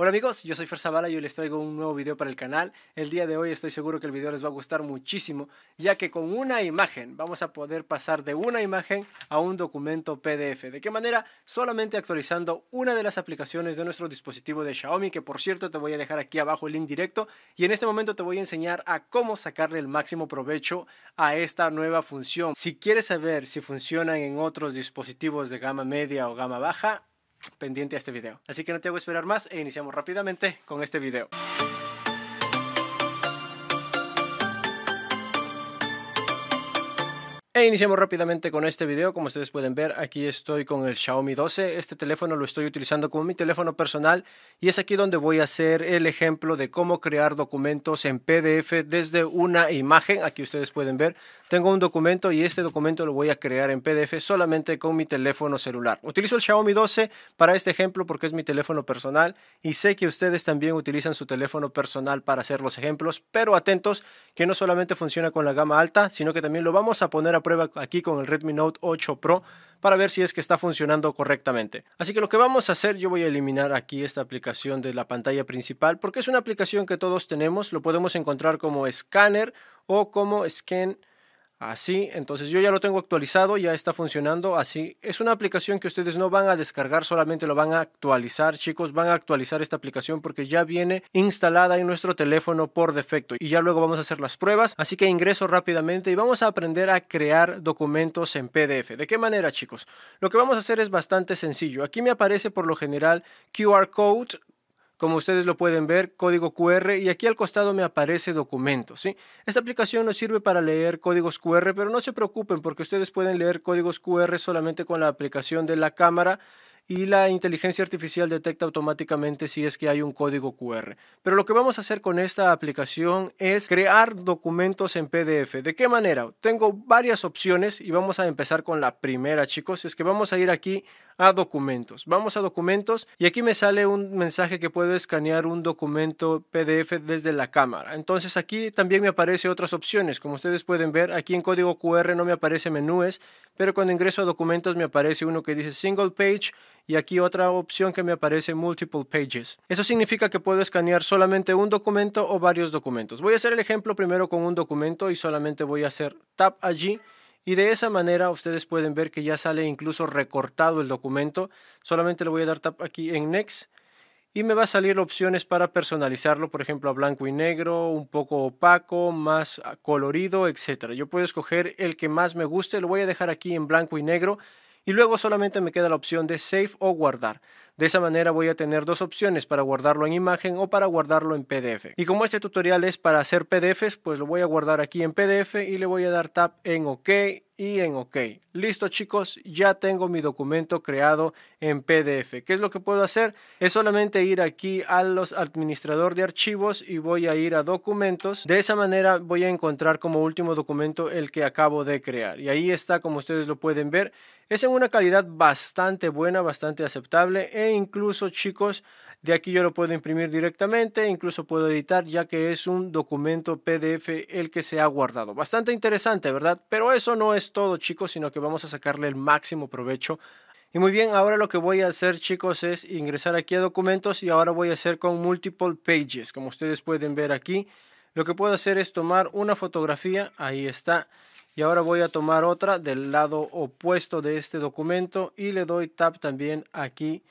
Hola amigos, yo soy Fer bala y hoy les traigo un nuevo video para el canal. El día de hoy estoy seguro que el video les va a gustar muchísimo, ya que con una imagen vamos a poder pasar de una imagen a un documento PDF. ¿De qué manera? Solamente actualizando una de las aplicaciones de nuestro dispositivo de Xiaomi, que por cierto te voy a dejar aquí abajo el link directo. Y en este momento te voy a enseñar a cómo sacarle el máximo provecho a esta nueva función. Si quieres saber si funcionan en otros dispositivos de gama media o gama baja, pendiente a este video. Así que no te hago esperar más e iniciamos rápidamente con este video. E iniciamos rápidamente con este video, como ustedes pueden ver aquí estoy con el Xiaomi 12, este teléfono lo estoy utilizando como mi teléfono personal y es aquí donde voy a hacer el ejemplo de cómo crear documentos en PDF desde una imagen, aquí ustedes pueden ver, tengo un documento y este documento lo voy a crear en PDF solamente con mi teléfono celular. Utilizo el Xiaomi 12 para este ejemplo porque es mi teléfono personal y sé que ustedes también utilizan su teléfono personal para hacer los ejemplos, pero atentos que no solamente funciona con la gama alta, sino que también lo vamos a poner a prueba aquí con el Redmi Note 8 Pro para ver si es que está funcionando correctamente. Así que lo que vamos a hacer, yo voy a eliminar aquí esta aplicación de la pantalla principal porque es una aplicación que todos tenemos, lo podemos encontrar como Scanner o como scan Así, entonces yo ya lo tengo actualizado, ya está funcionando así. Es una aplicación que ustedes no van a descargar, solamente lo van a actualizar, chicos. Van a actualizar esta aplicación porque ya viene instalada en nuestro teléfono por defecto. Y ya luego vamos a hacer las pruebas. Así que ingreso rápidamente y vamos a aprender a crear documentos en PDF. ¿De qué manera, chicos? Lo que vamos a hacer es bastante sencillo. Aquí me aparece por lo general QR Code como ustedes lo pueden ver, código QR y aquí al costado me aparece documentos. ¿sí? Esta aplicación nos sirve para leer códigos QR, pero no se preocupen porque ustedes pueden leer códigos QR solamente con la aplicación de la cámara y la inteligencia artificial detecta automáticamente si es que hay un código QR. Pero lo que vamos a hacer con esta aplicación es crear documentos en PDF. ¿De qué manera? Tengo varias opciones y vamos a empezar con la primera, chicos. Es que vamos a ir aquí a documentos. Vamos a documentos y aquí me sale un mensaje que puedo escanear un documento PDF desde la cámara. Entonces aquí también me aparece otras opciones. Como ustedes pueden ver, aquí en código QR no me aparece menúes, pero cuando ingreso a documentos me aparece uno que dice single page y aquí otra opción que me aparece multiple pages. Eso significa que puedo escanear solamente un documento o varios documentos. Voy a hacer el ejemplo primero con un documento y solamente voy a hacer tap allí y de esa manera ustedes pueden ver que ya sale incluso recortado el documento. Solamente le voy a dar tap aquí en Next y me va a salir opciones para personalizarlo, por ejemplo a blanco y negro, un poco opaco, más colorido, etc. Yo puedo escoger el que más me guste, lo voy a dejar aquí en blanco y negro y luego solamente me queda la opción de Save o Guardar. De esa manera voy a tener dos opciones para guardarlo en imagen o para guardarlo en PDF. Y como este tutorial es para hacer PDFs, pues lo voy a guardar aquí en PDF y le voy a dar tap en OK y en OK. Listo chicos, ya tengo mi documento creado en PDF. ¿Qué es lo que puedo hacer? Es solamente ir aquí a los administrador de archivos y voy a ir a documentos. De esa manera voy a encontrar como último documento el que acabo de crear. Y ahí está, como ustedes lo pueden ver, es en una calidad bastante buena, bastante aceptable incluso chicos de aquí yo lo puedo imprimir directamente, incluso puedo editar ya que es un documento PDF el que se ha guardado. Bastante interesante, ¿verdad? Pero eso no es todo chicos, sino que vamos a sacarle el máximo provecho y muy bien, ahora lo que voy a hacer chicos es ingresar aquí a documentos y ahora voy a hacer con multiple pages, como ustedes pueden ver aquí. Lo que puedo hacer es tomar una fotografía, ahí está. Y ahora voy a tomar otra del lado opuesto de este documento y le doy tap también aquí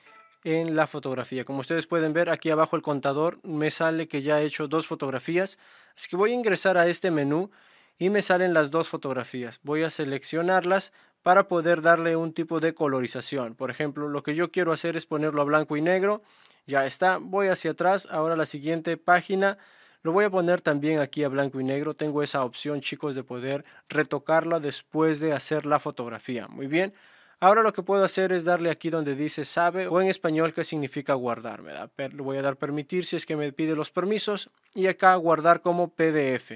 en la fotografía. Como ustedes pueden ver aquí abajo el contador me sale que ya he hecho dos fotografías. Así que voy a ingresar a este menú y me salen las dos fotografías. Voy a seleccionarlas para poder darle un tipo de colorización. Por ejemplo, lo que yo quiero hacer es ponerlo a blanco y negro. Ya está, voy hacia atrás. Ahora la siguiente página. Lo voy a poner también aquí a blanco y negro. Tengo esa opción, chicos, de poder retocarla después de hacer la fotografía. Muy bien. Ahora lo que puedo hacer es darle aquí donde dice sabe o en español que significa guardar. Me le voy a dar permitir si es que me pide los permisos y acá guardar como PDF.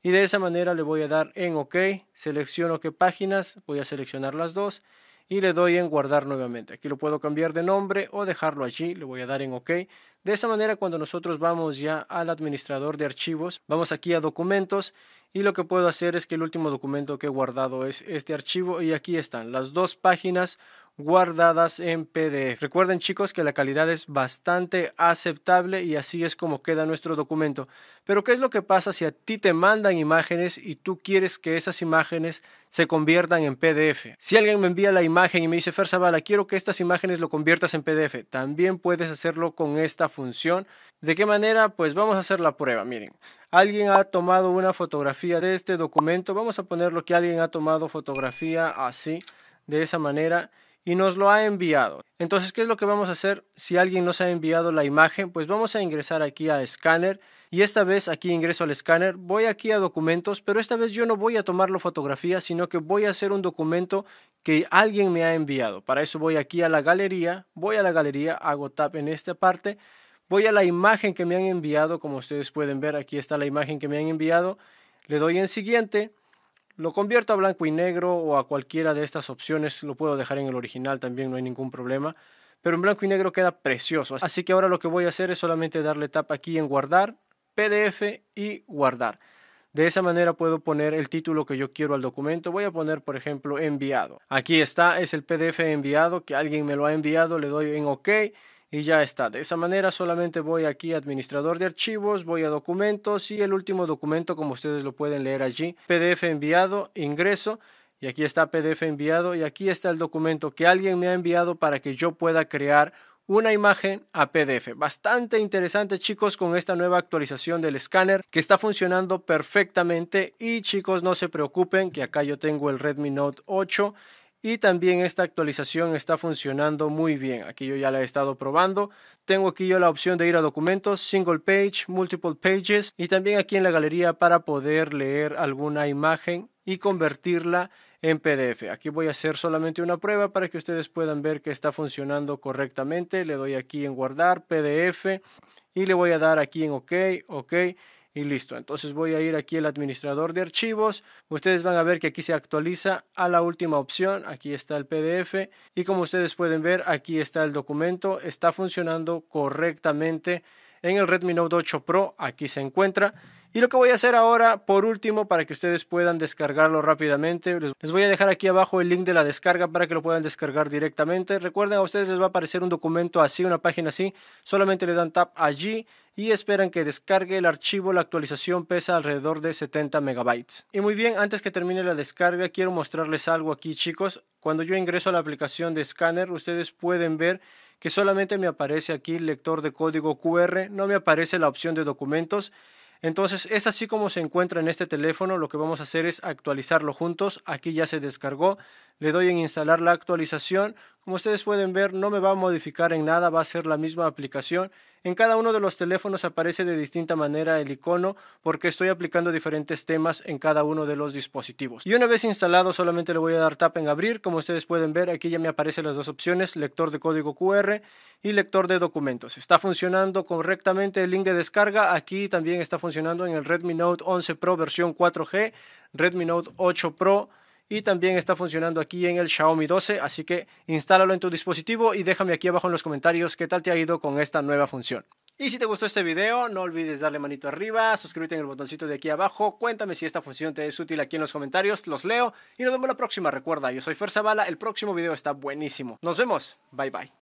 Y de esa manera le voy a dar en OK, selecciono qué páginas, voy a seleccionar las dos y le doy en guardar nuevamente. Aquí lo puedo cambiar de nombre o dejarlo allí, le voy a dar en OK. De esa manera cuando nosotros vamos ya al administrador de archivos, vamos aquí a documentos y lo que puedo hacer es que el último documento que he guardado es este archivo y aquí están las dos páginas guardadas en PDF. Recuerden chicos que la calidad es bastante aceptable y así es como queda nuestro documento. Pero ¿qué es lo que pasa si a ti te mandan imágenes y tú quieres que esas imágenes se conviertan en PDF? Si alguien me envía la imagen y me dice, Fer quiero que estas imágenes lo conviertas en PDF, también puedes hacerlo con esta función. ¿De qué manera? Pues vamos a hacer la prueba, miren. Alguien ha tomado una fotografía de este documento. Vamos a ponerlo que alguien ha tomado fotografía así, de esa manera y nos lo ha enviado. Entonces, ¿qué es lo que vamos a hacer? Si alguien nos ha enviado la imagen, pues vamos a ingresar aquí a escáner y esta vez aquí ingreso al escáner, voy aquí a documentos, pero esta vez yo no voy a tomarlo fotografía, sino que voy a hacer un documento que alguien me ha enviado. Para eso voy aquí a la galería, voy a la galería, hago tap en esta parte, voy a la imagen que me han enviado, como ustedes pueden ver, aquí está la imagen que me han enviado, le doy en siguiente lo convierto a blanco y negro o a cualquiera de estas opciones, lo puedo dejar en el original también, no hay ningún problema. Pero en blanco y negro queda precioso, así que ahora lo que voy a hacer es solamente darle tap aquí en guardar, PDF y guardar. De esa manera puedo poner el título que yo quiero al documento. Voy a poner, por ejemplo, enviado. Aquí está, es el PDF enviado que alguien me lo ha enviado. Le doy en OK y ya está. De esa manera solamente voy aquí a administrador de archivos, voy a documentos y el último documento como ustedes lo pueden leer allí, PDF enviado, ingreso y aquí está PDF enviado y aquí está el documento que alguien me ha enviado para que yo pueda crear una imagen a PDF. Bastante interesante chicos con esta nueva actualización del escáner que está funcionando perfectamente y chicos no se preocupen que acá yo tengo el Redmi Note 8 y también esta actualización está funcionando muy bien. Aquí yo ya la he estado probando. Tengo aquí yo la opción de ir a documentos, single page, multiple pages y también aquí en la galería para poder leer alguna imagen y convertirla en PDF. Aquí voy a hacer solamente una prueba para que ustedes puedan ver que está funcionando correctamente. Le doy aquí en guardar PDF y le voy a dar aquí en OK, OK y listo. Entonces voy a ir aquí al administrador de archivos. Ustedes van a ver que aquí se actualiza a la última opción. Aquí está el PDF y como ustedes pueden ver, aquí está el documento. Está funcionando correctamente en el Redmi Note 8 Pro. Aquí se encuentra. Y lo que voy a hacer ahora, por último, para que ustedes puedan descargarlo rápidamente, les voy a dejar aquí abajo el link de la descarga para que lo puedan descargar directamente. Recuerden, a ustedes les va a aparecer un documento así, una página así, solamente le dan tap allí y esperan que descargue el archivo. La actualización pesa alrededor de 70 megabytes. Y muy bien, antes que termine la descarga, quiero mostrarles algo aquí, chicos. Cuando yo ingreso a la aplicación de Scanner, ustedes pueden ver que solamente me aparece aquí el lector de código QR, no me aparece la opción de documentos. Entonces es así como se encuentra en este teléfono. Lo que vamos a hacer es actualizarlo juntos. Aquí ya se descargó. Le doy en instalar la actualización. Como ustedes pueden ver, no me va a modificar en nada, va a ser la misma aplicación. En cada uno de los teléfonos aparece de distinta manera el icono porque estoy aplicando diferentes temas en cada uno de los dispositivos. Y una vez instalado solamente le voy a dar tap en abrir. Como ustedes pueden ver aquí ya me aparecen las dos opciones, lector de código QR y lector de documentos. Está funcionando correctamente el link de descarga. Aquí también está funcionando en el Redmi Note 11 Pro versión 4G, Redmi Note 8 Pro y también está funcionando aquí en el Xiaomi 12, así que instálalo en tu dispositivo y déjame aquí abajo en los comentarios qué tal te ha ido con esta nueva función. Y si te gustó este video, no olvides darle manito arriba, suscríbete en el botoncito de aquí abajo, cuéntame si esta función te es útil aquí en los comentarios, los leo y nos vemos la próxima. Recuerda, yo soy Fuerza Bala, el próximo video está buenísimo. Nos vemos, bye bye.